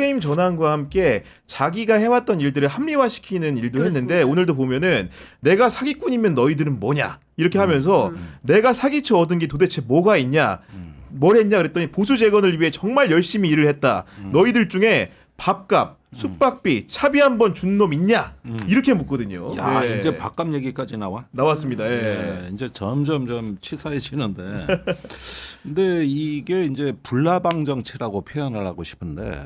닉네임 전환과 함께 자기가 해왔던 일들을 합리화시키는 일도 그렇습니다. 했는데 오늘도 보면은 내가 사기꾼이면 너희들은 뭐냐 이렇게 음, 하면서 음, 음. 내가 사기쳐 얻은 게 도대체 뭐가 있냐 음. 뭘 했냐 그랬더니 보수 재건을 위해 정말 열심히 일을 했다 음. 너희들 중에 밥값 음. 숙박비 차비 한번 준 놈 있냐 이렇게 묻거든요. 야 예. 이제 밥값 얘기까지 나와 나왔습니다. 예. 예 이제 점점점 치사해지는데 근데 이게 이제 불나방 정치라고 표현을 하고 싶은데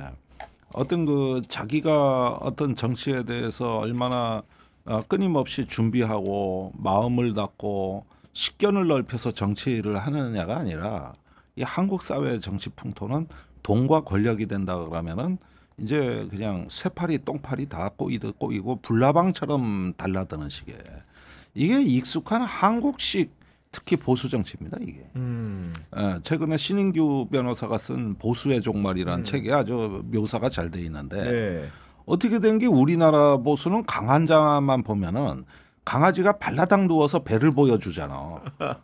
어떤 그 자기가 어떤 정치에 대해서 얼마나 어, 끊임없이 준비하고 마음을 닫고 식견을 넓혀서 정치를 하느냐가 아니라 이 한국 사회 정치 풍토는 돈과 권력이 된다 그러면은 이제 그냥 쇠팔이 똥파리다 꼬이듯 꼬이고 불나방처럼 달라드는 식의 이게 익숙한 한국식 특히 보수 정치입니다 이게. 음. 예, 최근에 신인규 변호사가 쓴 보수의 종말이라는 음. 책이 아주 묘사가 잘 돼 있는데 네. 어떻게 된 게 우리나라 보수는 강한 자만 보면은 강아지가 발라당 누워서 배를 보여주잖아.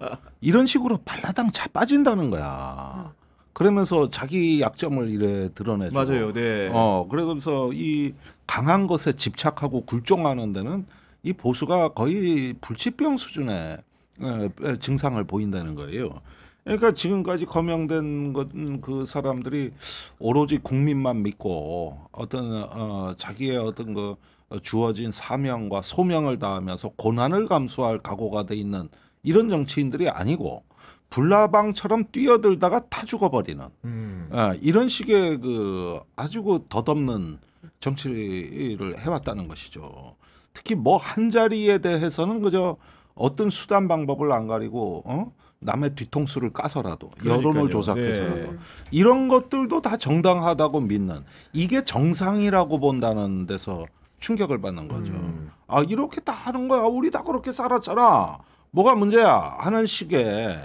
이런 식으로 발라당 자빠진다는 거야. 그러면서 자기 약점을 이래 드러내죠. 맞아요. 네. 어, 그래서 이 강한 것에 집착하고 굴종하는 데는 이 보수가 거의 불치병 수준의 예, 예, 증상을 보인다는 거예요. 그러니까 지금까지 거명된 건그 사람들이 오로지 국민만 믿고 어떤 어, 자기의 어떤 그 주어진 사명과 소명을 다하면서 고난을 감수할 각오가 돼 있는 이런 정치인들이 아니고 불나방처럼 뛰어들다가 다 죽어버리는 음. 어, 이런 식의 그 아주 그 덧없는 정치를 해왔다는 것이죠. 특히 뭐 한 자리에 대해서는 그저 어떤 수단 방법을 안 가리고 어? 남의 뒤통수를 까서라도 그러니까요. 여론을 네. 조작해서라도 네. 이런 것들도 다 정당하다고 믿는 이게 정상이라고 본다는 데서 충격을 받는 거죠. 음. 아 이렇게 다 하는 거야. 우리 다 그렇게 살았잖아. 뭐가 문제야 하는 식의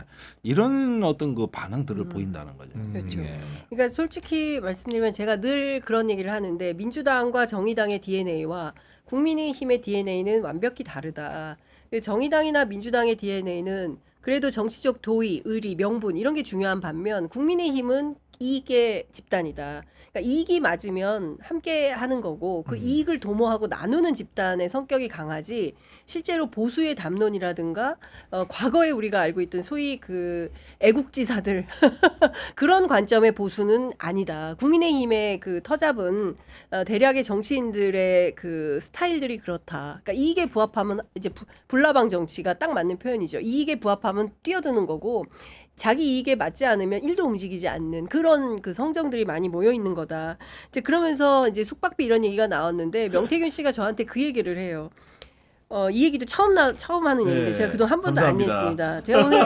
이런 어떤 그 반응들을 음. 보인다는 거죠. 음. 그렇죠. 예. 그러니까 솔직히 말씀드리면 제가 늘 그런 얘기를 하는데 민주당과 정의당의 DNA와 국민의힘의 DNA는 완벽히 다르다. 네, 정의당이나 민주당의 DNA는 그래도 정치적 도의, 의리, 명분 이런 게 중요한 반면 국민의힘은 이익의 집단이다. 그러니까 이익이 맞으면 함께 하는 거고 그 음. 이익을 도모하고 나누는 집단의 성격이 강하지 실제로 보수의 담론이라든가 어, 과거에 우리가 알고 있던 소위 그 애국지사들 그런 관점의 보수는 아니다. 국민의힘의 그 터잡은 어, 대략의 정치인들의 그 스타일들이 그렇다. 그러니까 이익에 부합하면 이제 불나방 정치가 딱 맞는 표현이죠. 이익에 부합하면 뛰어드는 거고 자기 이익에 맞지 않으면 일도 움직이지 않는 그런 그 성정들이 많이 모여 있는 거다. 이제 그러면서 이제 숙박비 이런 얘기가 나왔는데 명태균 씨가 저한테 그 얘기를 해요. 어, 이 얘기도 처음 나 처음 하는 네. 얘기인데 예, 제가 그동안 한 번도 감사합니다. 안 했습니다. 제가 오늘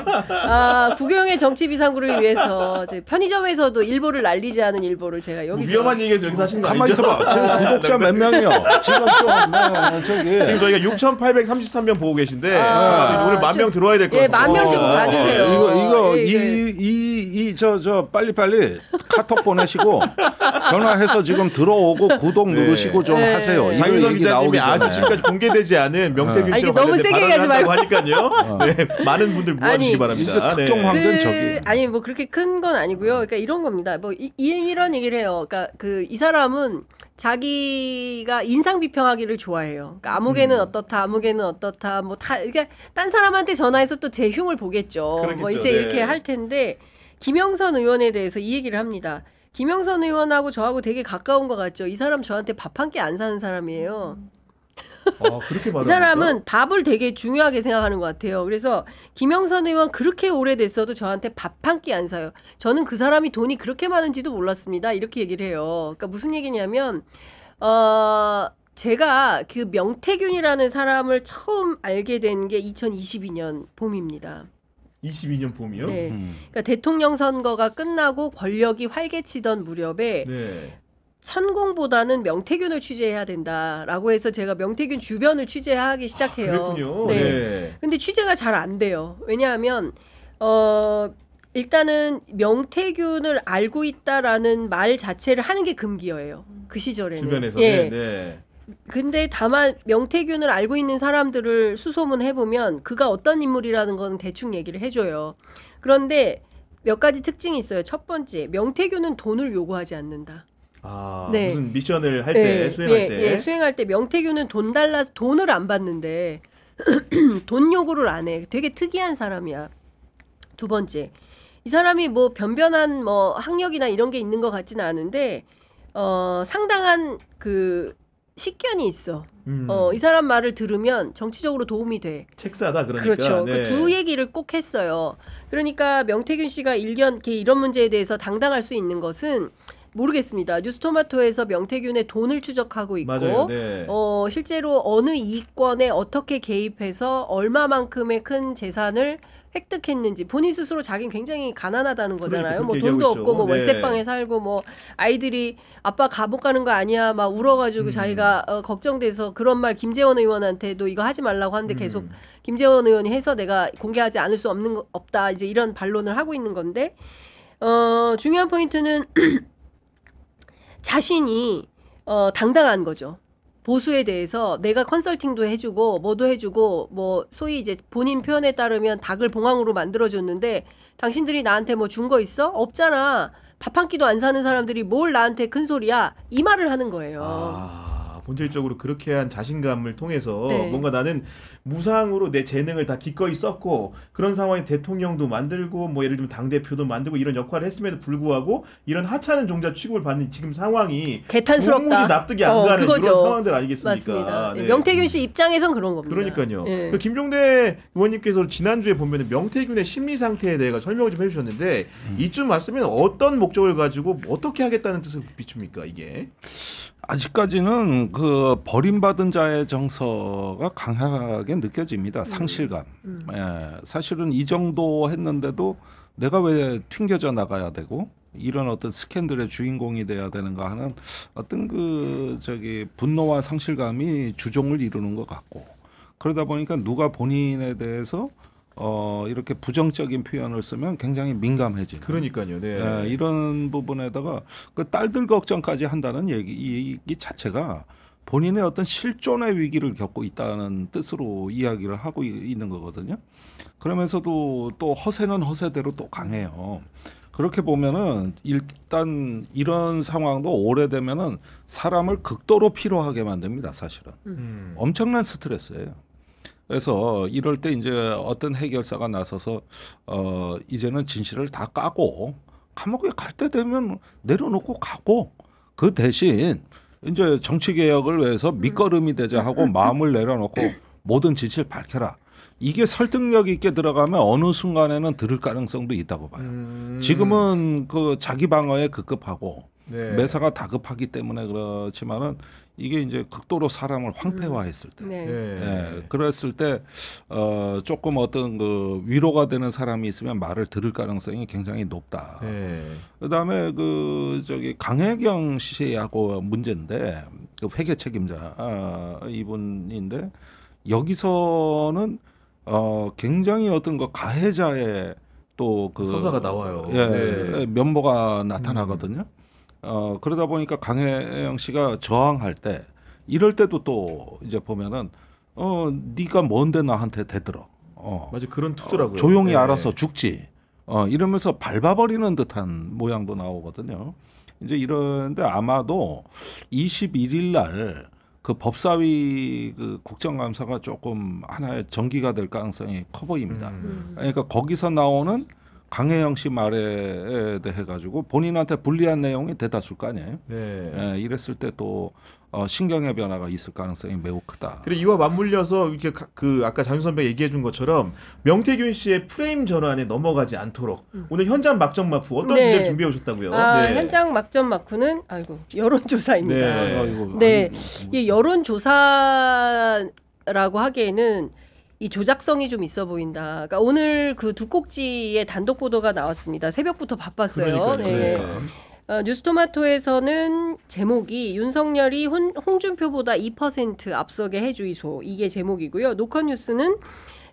아, 구경의 정치 비상구를 위해서 편의점에서도 일보를 날리지 않은 일보를 제가 여기서 뭐 위험한 얘기에서 여기서 하신 거 가만히 있어봐. 지금 아, 구독자 네, 네. 몇 명이요? 지금 저희가 6,833명 보고 계신데 아, 오늘 만 명 들어와야 될것 예, 같아요. 예, 만명 좀 봐주세요. 이거 이거 예, 예. 이, 이 저저 빨리 빨리 카톡 보내시고 전화해서 지금 들어오고 구독 네. 누르시고 좀 네. 하세요. 장윤석 기자님이 아주 지금까지 공개되지 않은 명태균 네. 아, 씨와 너무 세게 가지 말고 하니까요. 네. 많은 분들 모아주시기 바랍니다. 특정 황금 저기 그 아니 뭐 그렇게 큰 건 아니고요. 그러니까 이런 겁니다. 뭐 이, 이런 얘기를 해요. 그러니까 그 이 사람은 자기가 인상 비평하기를 좋아해요. 그러니까 아무개는 음. 어떻다, 아무개는 어떻다, 뭐 다, 이게 그러니까 딴 사람한테 전화해서 또 제 흉을 보겠죠. 그렇겠죠. 뭐 이제 네. 이렇게 할 텐데 김영선 의원에 대해서 이 얘기를 합니다. 김영선 의원하고 저하고 되게 가까운 것 같죠. 이 사람 저한테 밥 한 끼 안 사는 사람이에요. 아, 그렇게 이 사람은 밥을 되게 중요하게 생각하는 것 같아요. 그래서 김영선 의원 그렇게 오래됐어도 저한테 밥 한 끼 안 사요. 저는 그 사람이 돈이 그렇게 많은지도 몰랐습니다. 이렇게 얘기를 해요. 그러니까 무슨 얘기냐면 어 제가 그 명태균이라는 사람을 처음 알게 된 게 2022년 봄입니다. 22년 봄이요? 네. 음. 그러니까 대통령 선거가 끝나고 권력이 활개치던 무렵에 네. 천공보다는 명태균을 취재해야 된다라고 해서 제가 명태균 주변을 취재하기 아, 시작해요. 아, 그렇군요. 네. 네. 근데 취재가 잘 안 돼요. 왜냐하면 어 일단은 명태균을 알고 있다라는 말 자체를 하는 게 금기어예요. 그 시절에는. 주변에서. 예. 네, 네. 근데 다만 명태균을 알고 있는 사람들을 수소문해 보면 그가 어떤 인물이라는 건 대충 얘기를 해줘요. 그런데 몇 가지 특징이 있어요. 첫 번째, 명태균은 돈을 요구하지 않는다. 아, 네. 무슨 미션을 할 네. 때, 예, 수행할 예, 때. 예, 수행할 때 명태균은 돈 달라 서 돈을 안 받는데 돈 요구를 안 해. 되게 특이한 사람이야. 두 번째, 이 사람이 뭐 변변한 뭐 학력이나 이런 게 있는 것 같지는 않은데 어, 상당한 그 식견이 있어. 음. 어, 이 사람 말을 들으면 정치적으로 도움이 돼. 책사다 그러니까. 그렇죠. 그 네. 그두 얘기를 꼭 했어요. 그러니까 명태균 씨가 일견 이런 문제에 대해서 당당할 수 있는 것은 모르겠습니다. 뉴스토마토에서 명태균의 돈을 추적하고 있고, 맞아요, 네. 어, 실제로 어느 이권에 어떻게 개입해서 얼마만큼의 큰 재산을 획득했는지 본인 스스로 자기는 굉장히 가난하다는 그러니까 거잖아요. 뭐 돈도 없고 뭐 네. 월세방에 네. 살고 뭐 아이들이 아빠 가옥 가는 거 아니야 막 울어가지고 음. 자기가 어, 걱정돼서 그런 말 김재원 의원한테도 이거 하지 말라고 하는데 음. 계속 김재원 의원이 해서 내가 공개하지 않을 수 없는 거, 없다 이제 이런 반론을 하고 있는 건데 어, 중요한 포인트는 자신이 어, 당당한 거죠. 보수에 대해서 내가 컨설팅도 해주고 뭐도 해주고 뭐 소위 이제 본인 표현에 따르면 닭을 봉황으로 만들어줬는데 당신들이 나한테 뭐 준 거 있어? 없잖아. 밥 한 끼도 안 사는 사람들이 뭘 나한테 큰 소리야? 이 말을 하는 거예요. 아... 본질적으로 그렇게 한 자신감을 통해서 네. 뭔가 나는 무상으로 내 재능을 다 기꺼이 썼고 그런 상황에 대통령도 만들고 뭐 예를 들면 당 대표도 만들고 이런 역할을 했음에도 불구하고 이런 하찮은 종자 취급을 받는 지금 상황이 개탄스럽다. 납득이 안 어, 가는 그거죠. 그런 상황들 아니겠습니까? 맞습니다. 네. 명태균 씨 입장에선 그런 겁니다. 그러니까요. 네. 그 김종대 의원님께서 지난주에 보면 명태균의 심리 상태에 대해서 설명을 좀 해주셨는데 음. 이쯤 왔으면 어떤 목적을 가지고 어떻게 하겠다는 뜻을 비춥니까 이게? 아직까지는 그 버림받은 자의 정서가 강하게 느껴집니다. 음. 상실감. 음. 음. 예, 사실은 이 정도 했는데도 내가 왜 튕겨져 나가야 되고 이런 어떤 스캔들의 주인공이 돼야 되는가 하는 어떤 그 저기 분노와 상실감이 주종을 이루는 것 같고 그러다 보니까 누가 본인에 대해서 어, 이렇게 부정적인 표현을 쓰면 굉장히 민감해지는. 그러니까요. 네. 예, 이런 부분에다가 그 딸들 걱정까지 한다는 얘기 이, 이 자체가 본인의 어떤 실존의 위기를 겪고 있다는 뜻으로 이야기를 하고 있는 거거든요. 그러면서도 또 허세는 허세대로 또 강해요. 그렇게 보면은 일단 이런 상황도 오래되면은 사람을 극도로 피로하게 만듭니다 사실은 음. 엄청난 스트레스예요 그래서 이럴 때 이제 어떤 해결사가 나서서 어 이제는 진실을 다 까고 감옥에 갈 때 되면 내려놓고 가고 그 대신 이제 정치 개혁을 위해서 밑거름이 되자 하고 마음을 내려놓고 모든 진실 밝혀라. 이게 설득력 있게 들어가면 어느 순간에는 들을 가능성도 있다고 봐요. 음. 지금은 그 자기 방어에 급급하고 네. 매사가 다급하기 때문에 그렇지만은 이게 이제 극도로 사람을 황폐화했을 때, 음. 네. 예, 네. 그랬을 때 어, 조금 어떤 그 위로가 되는 사람이 있으면 말을 들을 가능성이 굉장히 높다. 네. 그다음에 그 저기 강혜경 씨하고 문제인데 그 회계 책임자 아, 이분인데 여기서는 어, 굉장히 어떤 그 가해자의 또그 서사가 나와요. 예, 네. 예, 면모가 나타나거든요. 음. 어, 그러다 보니까 강혜영 씨가 저항할 때 이럴 때도 또 이제 보면은 어 네가 뭔데 나한테 대들어. 어. 맞아 그런 투더라고요. 어, 조용히 네. 알아서 죽지. 어 이러면서 밟아버리는 듯한 모양도 나오거든요. 이제 이런데 아마도 21일 날 그 법사위 그 국정감사가 조금 하나의 전기가 될 가능성이 커 보입니다. 음. 그러니까 거기서 나오는 강혜영 씨 말에 대해 가지고 본인한테 불리한 내용이 대다수일 거 아니에요. 네. 예, 이랬을 때또 어, 신경의 변화가 있을 가능성이 매우 크다. 그리고 이와 맞물려서 이렇게 가, 그 아까 장윤 선배 얘기해 준 것처럼 명태균 씨의 프레임 전환에 넘어가지 않도록 음. 오늘 현장 막점 마크 어떤 네. 주제 를 준비해 오셨다고요? 아, 네. 현장 막점 마크는 아이고 여론조사입니다. 네, 아이고, 네. 아이 뭐, 이 여론조사라고 하기에는 이 조작성이 좀 있어 보인다. 그러니까 오늘 그 두 꼭지의 단독 보도가 나왔습니다. 새벽부터 바빴어요. 그러니까요. 네. 그러니까 어, 뉴스토마토에서는 제목이 윤석열이 혼, 홍준표보다 2% 앞서게 해주이소 이게 제목이고요. 노컷뉴스는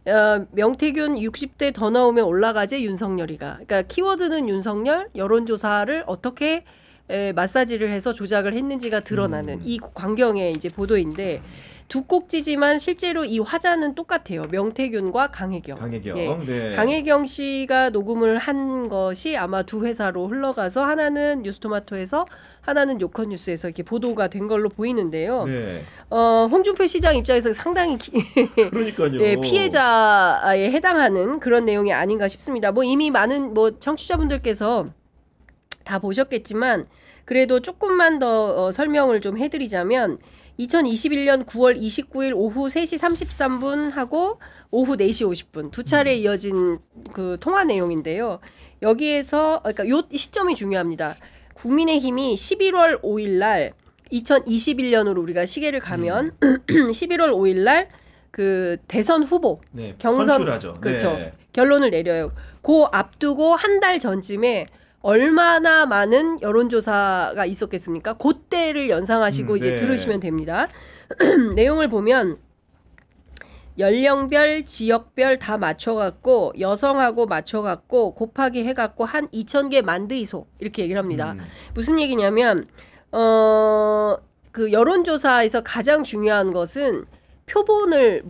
어, 명태균 60대 더 나오면 올라가지 윤석열이가. 그러니까 키워드는 윤석열 여론조사를 어떻게 에, 마사지를 해서 조작을 했는지가 드러나는 음. 이 광경의 이제 보도인데. 두 꼭지지만 실제로 이 화자는 똑같아요. 명태균과 강혜경. 강혜경. 예. 네. 강혜경 씨가 녹음을 한 것이 아마 두 회사로 흘러가서 하나는 뉴스토마토에서 하나는 요커뉴스에서 이렇게 보도가 된 걸로 보이는데요. 네. 어, 홍준표 시장 입장에서 상당히 그러니까요. 예, 피해자에 해당하는 그런 내용이 아닌가 싶습니다. 뭐 이미 많은 뭐 청취자분들께서 다 보셨겠지만 그래도 조금만 더 어, 설명을 좀 해드리자면 2021년 9월 29일 오후 3시 33분 하고 오후 4시 50분 두 차례 음. 이어진 그 통화 내용인데요. 여기에서 어, 그러니까 요 시점이 중요합니다. 국민의힘이 11월 5일 날 2021년으로 우리가 시계를 가면 11월 5일 날그 대선 후보 네, 경선 그렇죠. 네. 결론을 내려요. 고 앞두고 한 달 전쯤에 얼마나 많은 여론조사가 있었겠습니까? 그때를 연상하시고 음, 이제 네. 들으시면 됩니다. 내용을 보면 연령별, 지역별 다 맞춰갖고 여성하고 맞춰갖고 곱하기 해갖고 한 2천 개 만드이소 이렇게 얘기를 합니다. 음. 무슨 얘기냐면 어그 여론조사에서 가장 중요한 것은 표본을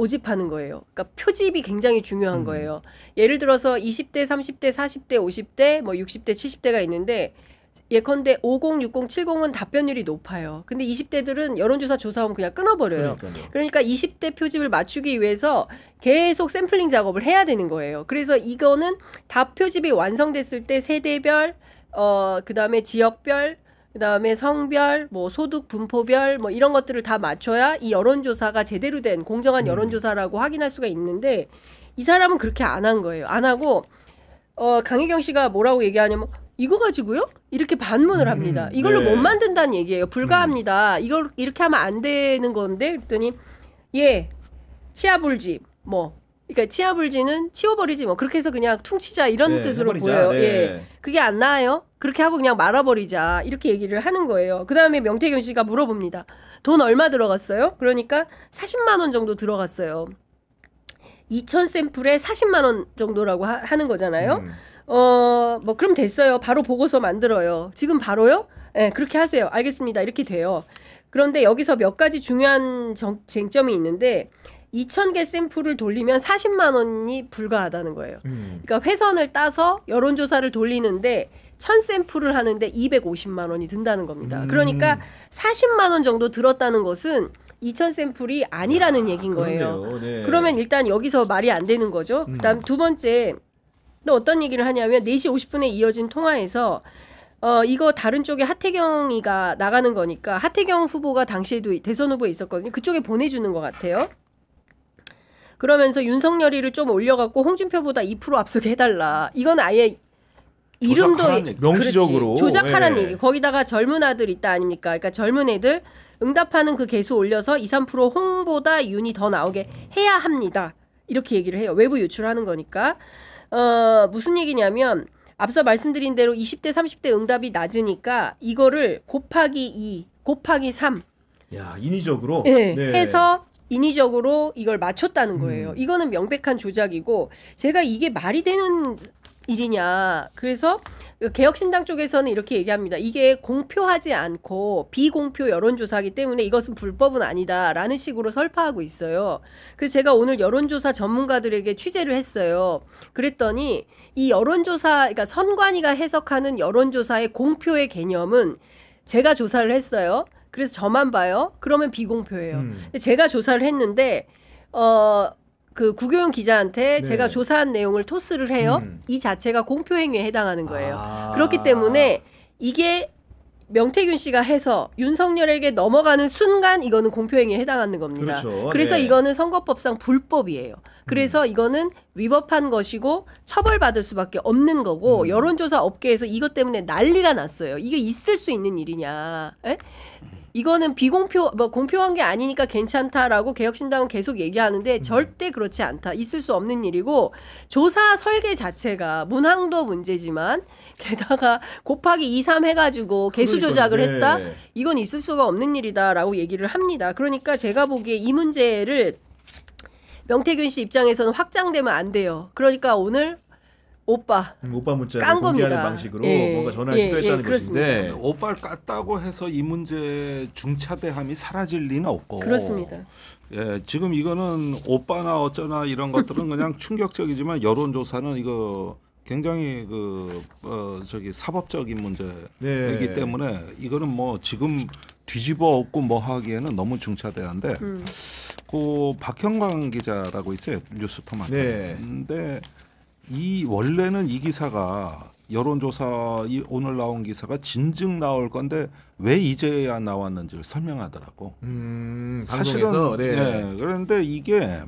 모집하는 거예요. 그러니까 표집이 굉장히 중요한 음. 거예요. 예를 들어서 20대, 30대, 40대, 50대, 뭐 60대, 70대가 있는데 예컨대 50, 60, 70은 답변율이 높아요. 근데 20대들은 여론조사 조사하면 그냥 끊어버려요. 그러니까요. 그러니까 20대 표집을 맞추기 위해서 계속 샘플링 작업을 해야 되는 거예요. 그래서 이거는 답 표집이 완성됐을 때 세대별, 어, 그 다음에 지역별, 그 다음에 성별, 뭐 소득 분포별, 뭐 이런 것들을 다 맞춰야 이 여론조사가 제대로 된 공정한 음. 여론조사라고 확인할 수가 있는데 이 사람은 그렇게 안 한 거예요. 안 하고 어강희경 씨가 뭐라고 얘기하냐면 이거 가지고요? 이렇게 반문을 음. 합니다. 이걸로 네. 못 만든다는 얘기예요. 불가합니다. 음. 이걸 이렇게 하면 안 되는 건데 그랬더니 예 치아불집 뭐 그러니까 치아불지는 치워버리지 뭐 그렇게 해서 그냥 퉁치자 이런 네, 뜻으로 해버리자. 보여요. 네. 예. 그게 안 나아요? 그렇게 하고 그냥 말아버리자 이렇게 얘기를 하는 거예요. 그 다음에 명태균 씨가 물어봅니다. 돈 얼마 들어갔어요? 그러니까 40만 원 정도 들어갔어요. 2천 샘플에 40만 원 정도라고 하, 는 거잖아요. 음. 어뭐 그럼 됐어요. 바로 보고서 만들어요. 지금 바로요? 예, 네, 그렇게 하세요. 알겠습니다. 이렇게 돼요. 그런데 여기서 몇 가지 중요한 정, 쟁점이 있는데 2,000개 샘플을 돌리면 40만 원이 불가하다는 거예요. 음. 그러니까 회선을 따서 여론조사를 돌리는데 1,000샘플을 하는데 250만 원이 든다는 겁니다. 음. 그러니까 40만 원 정도 들었다는 것은 2,000 샘플이 아니라는 아, 얘기인 거예요. 네. 그러면 일단 여기서 말이 안 되는 거죠. 음. 그다음 음. 두 번째 또 어떤 얘기를 하냐면 4시 50분에 이어진 통화에서 어 이거 다른 쪽에 하태경이가 나가는 거니까 하태경 후보가 당시에도 대선 후보에 있었거든요. 그쪽에 보내주는 것 같아요. 그러면서 윤석열이를 좀 올려갖고 홍준표보다 2% 앞서게 해달라. 이건 아예 이름도 명시적으로 조작하라는 예. 얘기. 거기다가 젊은 아들 있다 아닙니까? 그러니까 젊은 애들 응답하는 그 개수 올려서 2, 3% 홍보다 윤이 더 나오게 해야 합니다. 이렇게 얘기를 해요. 외부 유출하는 거니까. 어, 무슨 얘기냐면 앞서 말씀드린 대로 20대, 30대 응답이 낮으니까 이거를 곱하기 2, 곱하기 3. 야, 인위적으로 네, 네. 해서 인위적으로 이걸 맞췄다는 음. 거예요. 음. 이거는 명백한 조작이고 제가 이게 말이 되는 일이냐. 그래서 개혁신당 쪽에서는 이렇게 얘기합니다. 이게 공표하지 않고 비공표 여론조사기 때문에 이것은 불법은 아니다라는 식으로 설파하고 있어요. 그래서 제가 오늘 여론조사 전문가들에게 취재를 했어요. 그랬더니 이 여론조사, 그러니까 선관위가 해석하는 여론조사의 공표의 개념은 제가 조사를 했어요. 그래서 저만 봐요. 그러면 비공표예요. 음. 제가 조사를 했는데 어. 그구교용 기자한테 네. 제가 조사한 내용을 토스를 해요. 음. 이 자체가 공표 행위에 해당하는 거예요. 아. 그렇기 때문에 이게 명태균 씨가 해서 윤석열에게 넘어가는 순간 이거는 공표행위에 해당하는 겁니다. 그렇죠. 네. 그래서 네. 이거는 선거법상 불법이에요. 그래서 음. 이거는 위법한 것이고 처벌받을 수밖에 없는 거고 음. 여론조사 업계에서 이것 때문에 난리가 났어요. 이게 있을 수 있는 일이냐? 에? 예? 이거는 비공표 뭐 공표한 게 아니니까 괜찮다라고 개혁신당은 계속 얘기하는데 음. 절대 그렇지 않다. 있을 수 없는 일이고 조사 설계 자체가 문항도 문제지만 게다가 곱하기 2, 3 해가지고 개수 조작을 했다. 네. 이건 있을 수가 없는 일이다라고 얘기를 합니다. 그러니까 제가 보기에 이 문제를 명태균 씨 입장에서는 확장되면 안 돼요. 그러니까 오늘 오빠. 음, 오빠 문자를 깐 공개하는 겁니다. 방식으로 예, 뭔가 전화를 시도했다는 예, 예, 그렇습니다. 오빠를 깠다고 해서 이 문제 중차대함이 사라질 리는 없고 그렇습니다. 예, 지금 이거는 오빠나 어쩌나 이런 것들은 그냥 충격적이지만 여론조사는 이거 굉장히 그 어, 저기 사법적인 문제이기 네. 때문에 이거는 뭐 지금 뒤집어 엎고 뭐 하기에는 너무 중차대한데 음. 그 박형광 기자라고 있어요 뉴스토마토. 네. 근데 이 원래는 이 기사가 여론조사 이 오늘 나온 기사가 진즉 나올 건데 왜 이제야 나왔는지를 설명하더라고. 음, 사실은 네. 네. 그런데 이게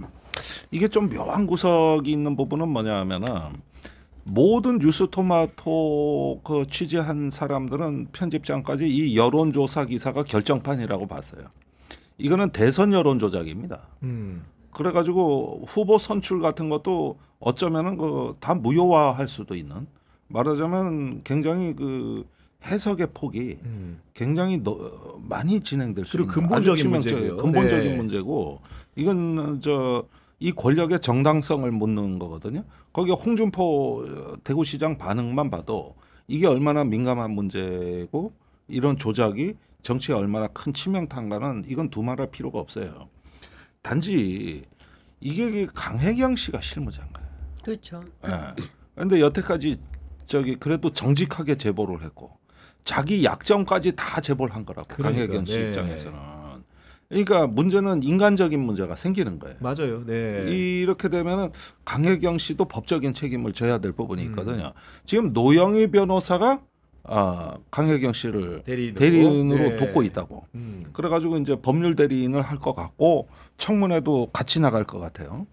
이게 좀 묘한 구석이 있는 부분은 뭐냐면은 하 모든 뉴스 토마토 그 취재한 사람들은 편집장까지 이 여론조사 기사가 결정판이라고 봤어요. 이거는 대선 여론 조작입니다. 음. 그래가지고 후보 선출 같은 것도 어쩌면은 그다 무효화할 수도 있는 말하자면 굉장히 그 해석의 폭이 음. 굉장히 너, 많이 진행될 수 있는 근본적인 문제예요. 근본적인 네. 문제고 이건 저 이 권력의 정당성을 묻는 거거든요. 거기에 홍준표 대구시장 반응만 봐도 이게 얼마나 민감한 문제고 이런 조작이 정치에 얼마나 큰 치명타인가는 이건 두말할 필요가 없어요. 단지 이게 강혜경 씨가 실무자인가요? 그렇죠. 그런데 예. 네. 여태까지 저기 그래도 정직하게 제보를 했고 자기 약점까지 다 제보를 한 거라고 그러니까, 강혜경 씨 네. 입장에서는. 그러니까 문제는 인간적인 문제가 생기는 거예요. 맞아요. 네. 이렇게 되면은 강혜경 씨도 법적인 책임을 져야 될 부분이 음. 있거든요. 음. 지금 노영희 변호사가 아, 강혜경 씨를 대리인으로, 대리인으로 네. 돕고 있다고. 음. 그래가지고 이제 법률 대리인을 할 것 같고 청문회도 같이 나갈 것 같아요.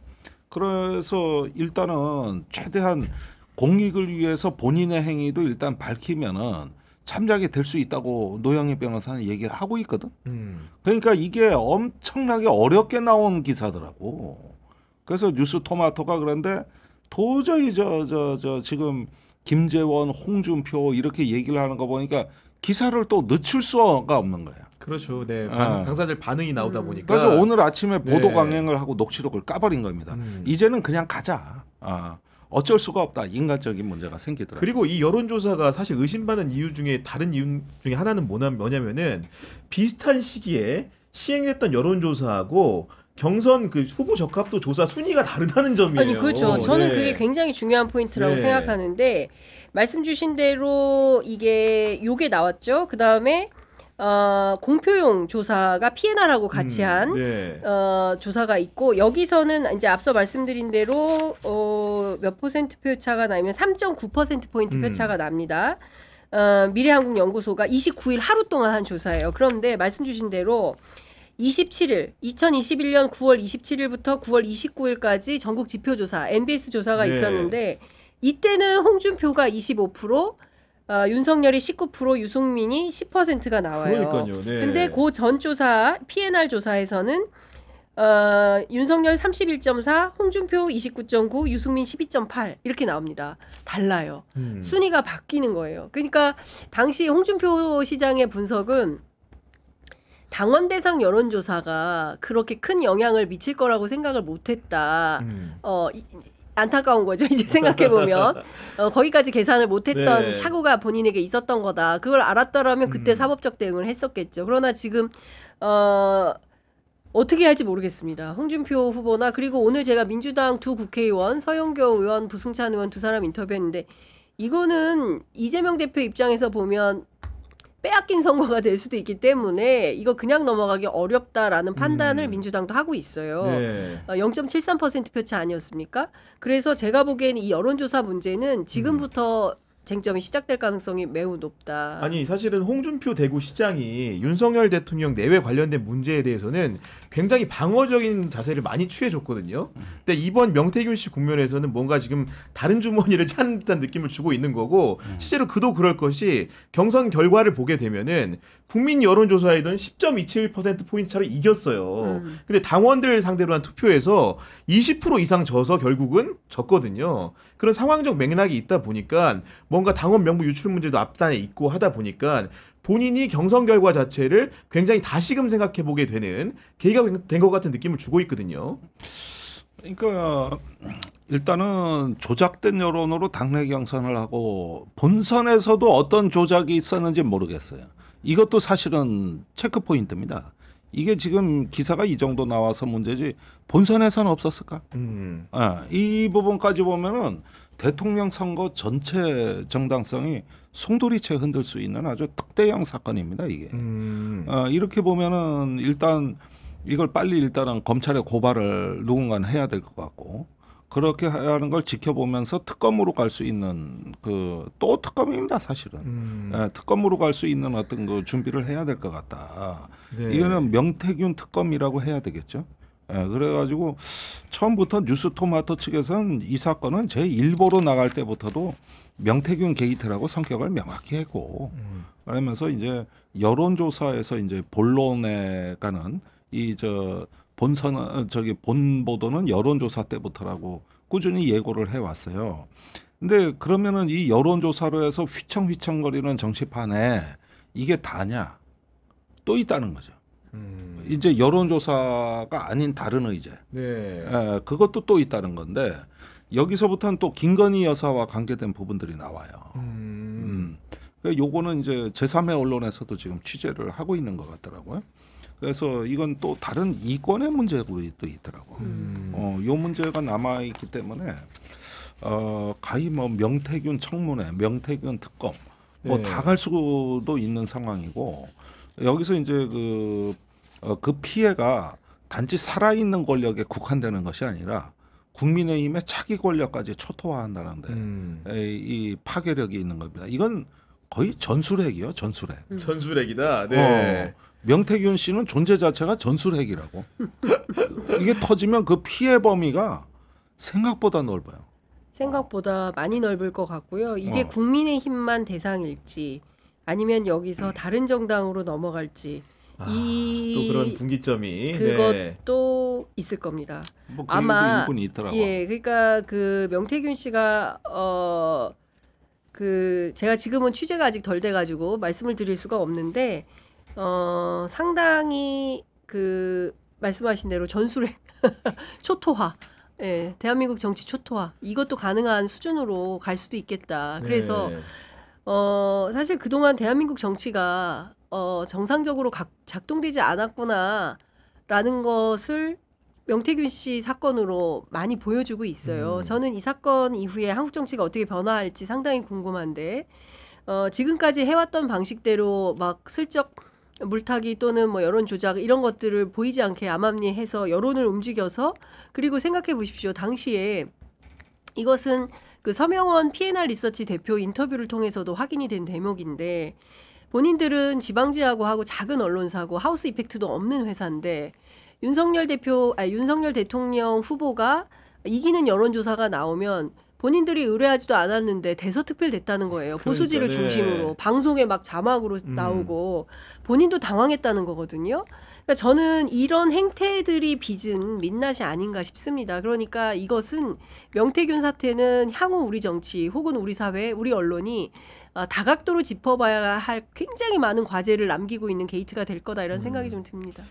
그래서 일단은 최대한 공익을 위해서 본인의 행위도 일단 밝히면은 참작이 될 수 있다고 노영희 변호사는 얘기를 하고 있거든. 음. 그러니까 이게 엄청나게 어렵게 나온 기사더라고. 그래서 뉴스 토마토가 그런데 도저히 저 저, 저 지금 김재원, 홍준표 이렇게 얘기를 하는 거 보니까 기사를 또 늦출 수가 없는 거예요. 그렇죠. 네. 예. 반, 네. 당사자들 반응이 나오다 보니까. 그래서 오늘 아침에 네. 보도 강행을 하고 녹취록을 까버린 겁니다. 음. 이제는 그냥 가자. 아. 어쩔 수가 없다. 인간적인 문제가 생기더라고요. 그리고 이 여론조사가 사실 의심받는 이유 중에 다른 이유 중에 하나는 뭐냐면은 비슷한 시기에 시행됐던 여론조사하고 경선 그 후보 적합도 조사 순위가 다르다는 점이에요. 아니 그렇죠. 어, 저는 네. 그게 굉장히 중요한 포인트라고 네. 생각하는데 말씀 주신 대로 이게 요게 나왔죠. 그 다음에 어, 공표용 조사가 피해나라고 같이 음, 한 음, 네. 어, 조사가 있고 여기서는 이제 앞서 말씀드린 대로 어, 몇 퍼센트 표 차가 나면 3.9% 포인트 음. 표 차가 납니다. 어, 미래한국연구소가 29일 하루 동안 한 조사예요. 그런데 말씀 주신 대로 27일, 2021년 9월 27일부터 9월 29일까지 전국 지표조사, MBS 조사가 네. 있었는데 이때는 홍준표가 25%, 어, 윤석열이 19%, 유승민이 10%가 나와요. 그러니까요. 네. 근데 그 전 조사, PNR 조사에서는 어, 윤석열 31.4, 홍준표 29.9, 유승민 12.8 이렇게 나옵니다. 달라요. 음. 순위가 바뀌는 거예요. 그러니까 당시 홍준표 시장의 분석은 당원 대상 여론조사가 그렇게 큰 영향을 미칠 거라고 생각을 못했다. 음. 어, 이, 안타까운 거죠. 이제 생각해 보면 어, 거기까지 계산을 못했던 네. 착오가 본인에게 있었던 거다. 그걸 알았더라면 그때 음. 사법적 대응을 했었겠죠. 그러나 지금 어. 어떻게 할지 모르겠습니다. 홍준표 후보나 그리고 오늘 제가 민주당 두 국회의원 서영교 의원 부승찬 의원 두 사람 인터뷰했는데 이거는 이재명 대표 입장에서 보면 빼앗긴 선거가 될 수도 있기 때문에 이거 그냥 넘어가기 어렵다라는 판단을 음. 민주당도 하고 있어요. 네. 0.73% 어, 표차 아니었습니까? 그래서 제가 보기에는 이 여론조사 문제는 지금부터 음. 쟁점이 시작될 가능성이 매우 높다. 아니 사실은 홍준표 대구시장이 윤석열 대통령 내외 관련된 문제에 대해서는 굉장히 방어적인 자세를 많이 취해줬거든요. 근데 이번 명태균 씨 국면에서는 뭔가 지금 다른 주머니를 찾는 듯한 느낌을 주고 있는 거고 음. 실제로 그도 그럴 것이 경선 결과를 보게 되면은 국민 여론조사에던 10.27% 포인트 차로 이겼어요. 음. 근데 당원들 상대로 한 투표에서 20% 이상 져서 결국은 졌거든요. 그런 상황적 맥락이 있다 보니까 뭐 뭔가 당원 명부 유출 문제도 앞단에 있고 하다 보니까 본인이 경선 결과 자체를 굉장히 다시금 생각해보게 되는 계기가 된 것 같은 느낌을 주고 있거든요. 그러니까 일단은 조작된 여론으로 당내 경선을 하고 본선에서도 어떤 조작이 있었는지 모르겠어요. 이것도 사실은 체크 포인트입니다. 이게 지금 기사가 이 정도 나와서 문제지 본선에서는 없었을까? 음. 네, 이 부분까지 보면은 대통령 선거 전체 정당성이 송두리째 흔들 수 있는 아주 특대형 사건입니다 이게 음. 어, 이렇게 보면은 일단 이걸 빨리 일단은 검찰에 고발을 누군가는 해야 될 것 같고 그렇게 하는 걸 지켜보면서 특검으로 갈 수 있는 그 또 특검입니다 사실은 음. 예, 특검으로 갈 수 있는 어떤 그 준비를 해야 될 것 같다 네. 이거는 명태균 특검이라고 해야 되겠죠 예, 그래가지고 처음부터 뉴스토마토 측에서는 이 사건은 제 일보로 나갈 때부터도 명태균 게이트라고 성격을 명확히 했고 음. 그러면서 이제 여론조사에서 이제 본론에 가는 이 저 본선 저기 본 보도는 여론조사 때부터라고 꾸준히 예고를 해왔어요. 근데 그러면은 이 여론조사로 해서 휘청휘청거리는 정치판에 이게 다냐 또 있다는 거죠. 음. 이제 여론조사가 아닌 다른 의제. 네. 예, 그것도 또 있다는 건데 여기서부터는 또 김건희 여사와 관계된 부분들이 나와요. 음. 음. 요거는 이제 제3의 언론에서도 지금 취재를 하고 있는 것 같더라고요. 그래서 이건 또 다른 이권의 문제도 있더라고. 음. 어, 요 문제가 남아 있기 때문에 어, 가히 뭐 명태균 청문회, 명태균 특검 뭐 다갈 네. 수도 있는 상황이고 여기서 이제 그, 어, 그 피해가 단지 살아있는 권력에 국한되는 것이 아니라 국민의힘의 차기 권력까지 초토화한다는데 음. 이 파괴력이 있는 겁니다. 이건 거의 전술핵이요, 전술핵. 음. 전술핵이다. 네. 어, 명태균 씨는 존재 자체가 전술핵이라고. 이게 터지면 그 피해 범위가 생각보다 넓어요. 생각보다 어. 많이 넓을 것 같고요. 이게 어. 국민의힘만 대상일지 아니면 여기서 다른 정당으로 넘어갈지 아, 또 그런 분기점이 네. 그것도 네. 있을 겁니다. 뭐 그 아마 예, 그러니까 그 명태균 씨가 어. 그 제가 지금은 취재가 아직 덜 돼가지고 말씀을 드릴 수가 없는데 어 상당히 그 말씀하신 대로 전술의 초토화 예 대한민국 정치 초토화 이것도 가능한 수준으로 갈 수도 있겠다 그래서 네. 어, 사실 그동안 대한민국 정치가 어, 정상적으로 각, 작동되지 않았구나라는 것을 명태균 씨 사건으로 많이 보여주고 있어요. 음. 저는 이 사건 이후에 한국 정치가 어떻게 변화할지 상당히 궁금한데 어, 지금까지 해왔던 방식대로 막 슬쩍 물타기 또는 뭐 여론 조작 이런 것들을 보이지 않게 암암리해서 여론을 움직여서 그리고 생각해 보십시오. 당시에 이것은 그 서명원 P&R 리서치 대표 인터뷰를 통해서도 확인이 된 대목인데 본인들은 지방지하고 하고 작은 언론사고 하우스 이펙트도 없는 회사인데 윤석열 대표 아 윤석열 대통령 후보가 이기는 여론조사가 나오면 본인들이 의뢰하지도 않았는데 대서특필됐다는 거예요. 그러니까, 보수지를 네. 중심으로 방송에 막 자막으로 음. 나오고 본인도 당황했다는 거거든요. 그러니까 저는 이런 행태들이 빚은 민낯이 아닌가 싶습니다. 그러니까 이것은 명태균 사태는 향후 우리 정치 혹은 우리 사회, 우리 언론이 어, 다각도로 짚어봐야 할 굉장히 많은 과제를 남기고 있는 게이트가 될 거다 이런 음. 생각이 음. 좀 듭니다.